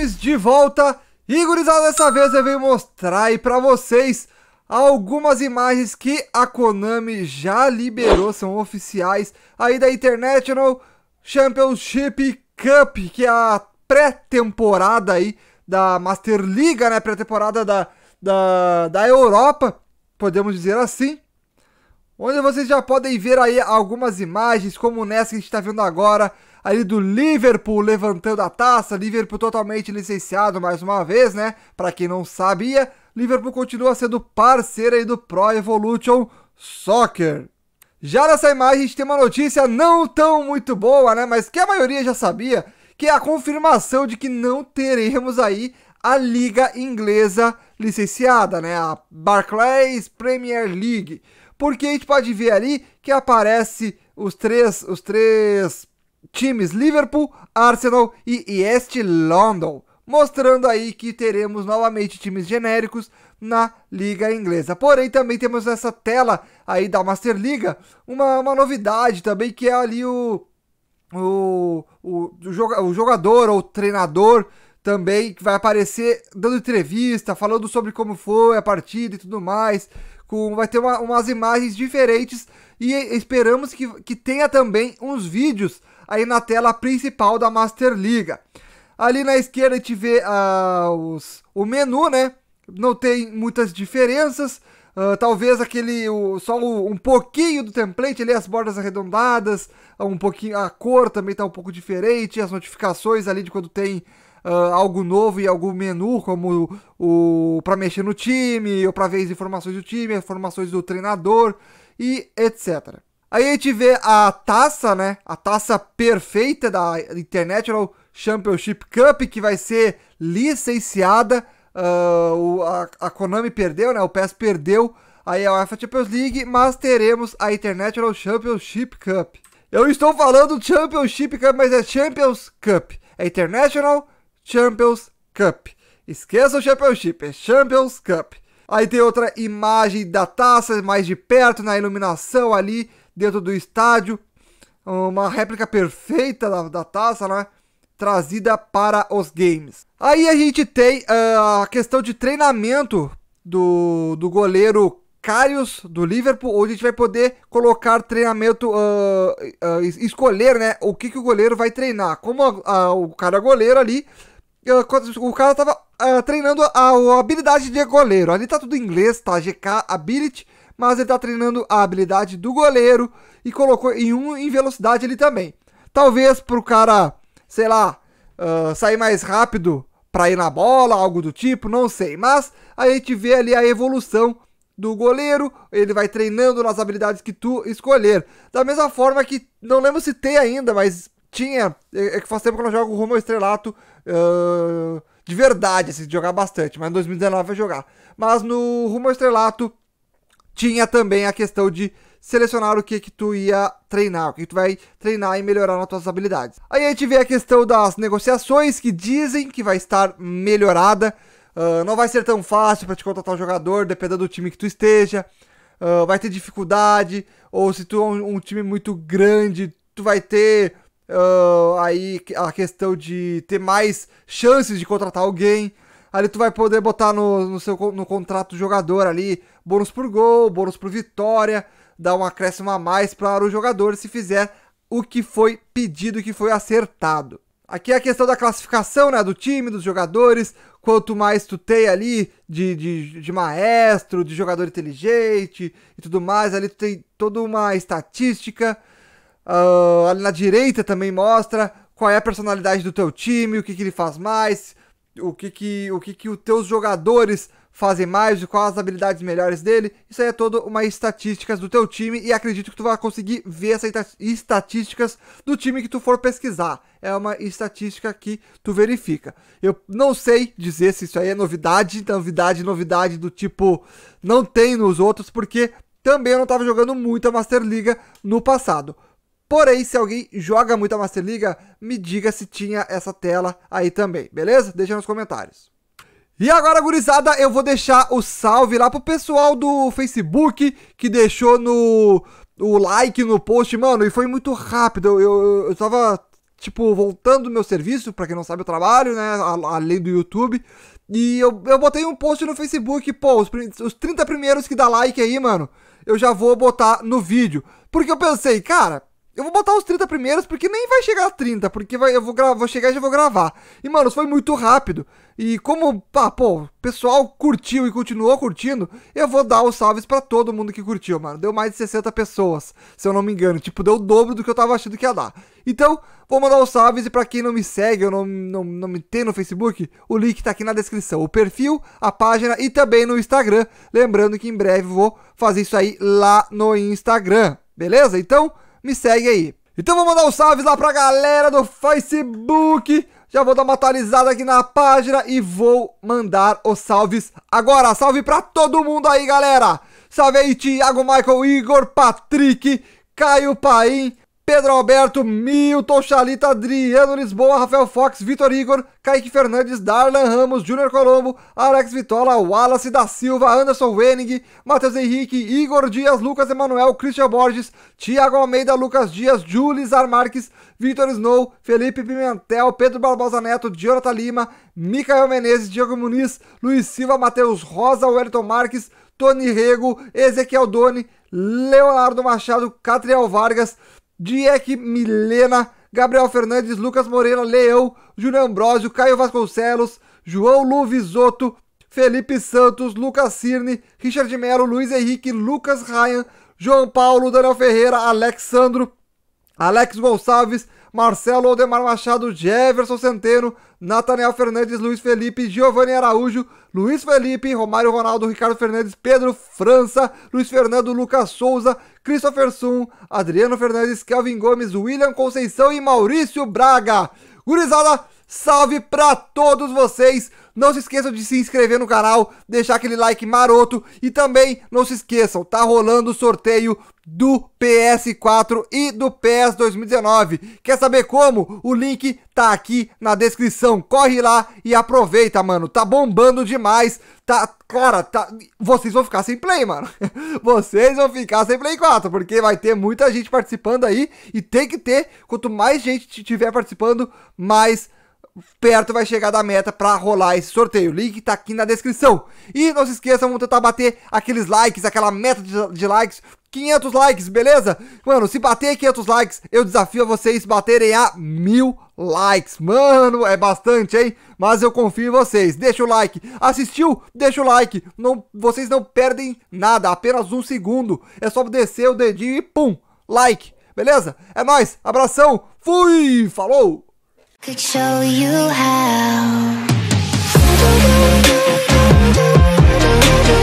Games de volta e gurizada, dessa vez eu venho mostrar aí pra vocês algumas imagens que a Konami já liberou, são oficiais aí da International Championship Cup, que é a pré-temporada aí da Master Liga, né, pré-temporada da, da, da Europa, podemos dizer assim onde vocês já podem ver aí algumas imagens, como nessa que a gente está vendo agora, ali do Liverpool levantando a taça, Liverpool totalmente licenciado mais uma vez, né? Para quem não sabia, Liverpool continua sendo parceiro aí do Pro Evolution Soccer. Já nessa imagem a gente tem uma notícia não tão muito boa, né? Mas que a maioria já sabia, que é a confirmação de que não teremos aí a liga inglesa licenciada, né? A Barclays Premier League. Porque a gente pode ver ali que aparece os três, os três times Liverpool, Arsenal e East London, mostrando aí que teremos novamente times genéricos na Liga Inglesa. Porém, também temos essa tela aí da Master Liga, uma, uma novidade também que é ali o, o, o, o jogador ou treinador também que vai aparecer dando entrevista, falando sobre como foi a partida e tudo mais, com, vai ter uma, umas imagens diferentes e esperamos que, que tenha também uns vídeos aí na tela principal da Master Liga. Ali na esquerda a gente vê uh, os, o menu, né? Não tem muitas diferenças. Uh, talvez aquele o, só o, um pouquinho do template ali, as bordas arredondadas, ah, um pouquinho a cor também está um pouco diferente, as notificações ali de quando tem uh, algo novo e algum menu, como o, o para mexer no time, ou para ver as informações do time, as informações do treinador e etc. Aí a gente vê a taça, né? A taça perfeita da International Championship Cup, que vai ser licenciada. Uh, a, a, Konami perdeu, né? O PES perdeu aí a UEFA Champions League, mas teremos a International Championship Cup. Eu estou falando Championship Cup, mas é Champions Cup. É International Champions Cup. Esqueça o Championship, é Champions Cup. Aí tem outra imagem da taça mais de perto na iluminação ali dentro do estádio. Uma réplica perfeita da, da taça, né? Trazida para os games. Aí a gente tem uh, a questão de treinamento do, do goleiro Carius do Liverpool, onde a gente vai poder colocar treinamento, uh, uh, escolher né, o que, que o goleiro vai treinar. Como a, a, o cara goleiro ali, o cara tava uh, treinando a, a, habilidade de goleiro. Ali tá tudo em inglês, tá? GK Ability, mas ele tá treinando a habilidade do goleiro e colocou em um em velocidade ali também. Talvez pro cara, sei lá, uh, sair mais rápido pra ir na bola, algo do tipo, não sei. Mas a gente vê ali a evolução do goleiro, ele vai treinando nas habilidades que tu escolher. Da mesma forma que, não lembro se tem ainda, mas tinha. É, é que faz tempo que eu não jogo Romeu Estrelato uh, de verdade, assim, de jogar bastante, mas em 2019 vai jogar. Mas no Rumo Estrelato tinha também a questão de selecionar o que que tu ia treinar, o que tu vai treinar e melhorar nas tuas habilidades. Aí a gente vê a questão das negociações que dizem que vai estar melhorada. Uh, não vai ser tão fácil para te contratar um jogador, dependendo do time que tu esteja. Uh, vai ter dificuldade, ou se tu é um, um time muito grande, tu vai ter Uh, aí a questão de ter mais chances de contratar alguém. Ali tu vai poder botar no, no seu no contrato jogador ali bônus por gol, bônus por vitória, dar um acréscimo a mais para o jogador se fizer o que foi pedido, o que foi acertado. Aqui é a questão da classificação né, do time, dos jogadores. Quanto mais tu tem ali de, de, de maestro, de jogador inteligente e tudo mais, ali tu tem toda uma estatística Uh, ali na direita também mostra qual é a personalidade do teu time, o que, que ele faz mais, o que que, o que que os teus jogadores fazem mais, quais as habilidades melhores dele. Isso aí é todo uma estatísticas do teu time e acredito que tu vai conseguir ver essas estatísticas do time que tu for pesquisar. É uma estatística que tu verifica. Eu não sei dizer se isso aí é novidade, novidade, novidade do tipo não tem nos outros, porque também eu não estava jogando muito a Master Liga no passado. Porém, se alguém joga muito a Master Liga, me diga se tinha essa tela aí também, beleza? Deixa nos comentários. E agora, gurizada, eu vou deixar o salve lá pro pessoal do Facebook que deixou no o like no post, mano, e foi muito rápido. Eu, eu, eu tava, tipo, voltando do meu serviço, para quem não sabe, eu trabalho, né, além do YouTube. E eu, eu botei um post no Facebook, pô, os, os 30 primeiros que dá like aí, mano, eu já vou botar no vídeo. Porque eu pensei, cara, eu vou botar os 30 primeiros, porque nem vai chegar a 30, porque vai, eu vou, vou chegar e já vou gravar. E, mano, foi muito rápido. E como, pô, o pessoal curtiu e continuou curtindo, eu vou dar os salves para todo mundo que curtiu, mano. Deu mais de 60 pessoas, se eu não me engano. Tipo, deu o dobro do que eu tava achando que ia dar. Então, vou mandar os salves e pra quem não me segue ou não, não, não me tem no Facebook, o link tá aqui na descrição. O perfil, a página e também no Instagram. Lembrando que em breve vou fazer isso aí lá no Instagram, beleza? Então me segue aí. Então vou mandar os um salves lá pra galera do Facebook. Já vou dar uma atualizada aqui na página e vou mandar os salves agora. Salve pra todo mundo aí, galera! Salve aí, Thiago, Michael, Igor, Patrick, Caio Paim, Pedro Alberto, Milton Chalita, Adriano Lisboa, Rafael Fox, Vitor Igor, Kaique Fernandes, Darlan Ramos, Júnior Colombo, Alex Vitola, Wallace da Silva, Anderson Wenig, Matheus Henrique, Igor Dias, Lucas Emanuel, Christian Borges, Thiago Almeida, Lucas Dias, Jules Armarques, Vitor Snow, Felipe Pimentel, Pedro Barbosa Neto, Jonathan Lima, Micael Menezes, Diego Muniz, Luiz Silva, Matheus Rosa, Wellington Marques, Tony Rego, Ezequiel Doni, Leonardo Machado, Catriel Vargas, Dieck Milena, Gabriel Fernandes, Lucas Moreira, Leão, Júlio Ambrosio, Caio Vasconcelos, João Luvisoto, Felipe Santos, Lucas Cirne, Richard Melo, Luiz Henrique, Lucas Ryan, João Paulo, Daniel Ferreira, Alexandro, Alex Gonçalves, Marcelo Aldemar Machado, Jefferson Centeno, Nathaniel Fernandes, Luiz Felipe, Giovanni Araújo, Luiz Felipe, Romário Ronaldo, Ricardo Fernandes, Pedro França, Luiz Fernando, Lucas Souza, Christopher Sum, Adriano Fernandes, Kelvin Gomes, William Conceição e Maurício Braga. Gurizada, Salve pra todos vocês! Não se esqueçam de se inscrever no canal, deixar aquele like maroto e também não se esqueçam, tá rolando o sorteio do PS4 e do PS 2019. Quer saber como? O link tá aqui na descrição. Corre lá e aproveita, mano. Tá bombando demais. Tá, cara, tá vocês vão ficar sem play, mano. Vocês vão ficar sem play 4, porque vai ter muita gente participando aí e tem que ter, quanto mais gente tiver participando, mais perto vai chegar da meta para rolar esse sorteio. O link tá aqui na descrição. E não se esqueçam, vamos tentar bater aqueles likes, aquela meta de, de likes 500 likes, beleza? Mano, se bater 500 likes, eu desafio a vocês baterem a mil likes. Mano, é bastante, hein? Mas eu confio em vocês. Deixa o like. Assistiu? Deixa o like. Não, vocês não perdem nada, apenas um segundo. É só descer o dedinho e pum, like. Beleza? É nóis, abração, fui, falou! Could show you how.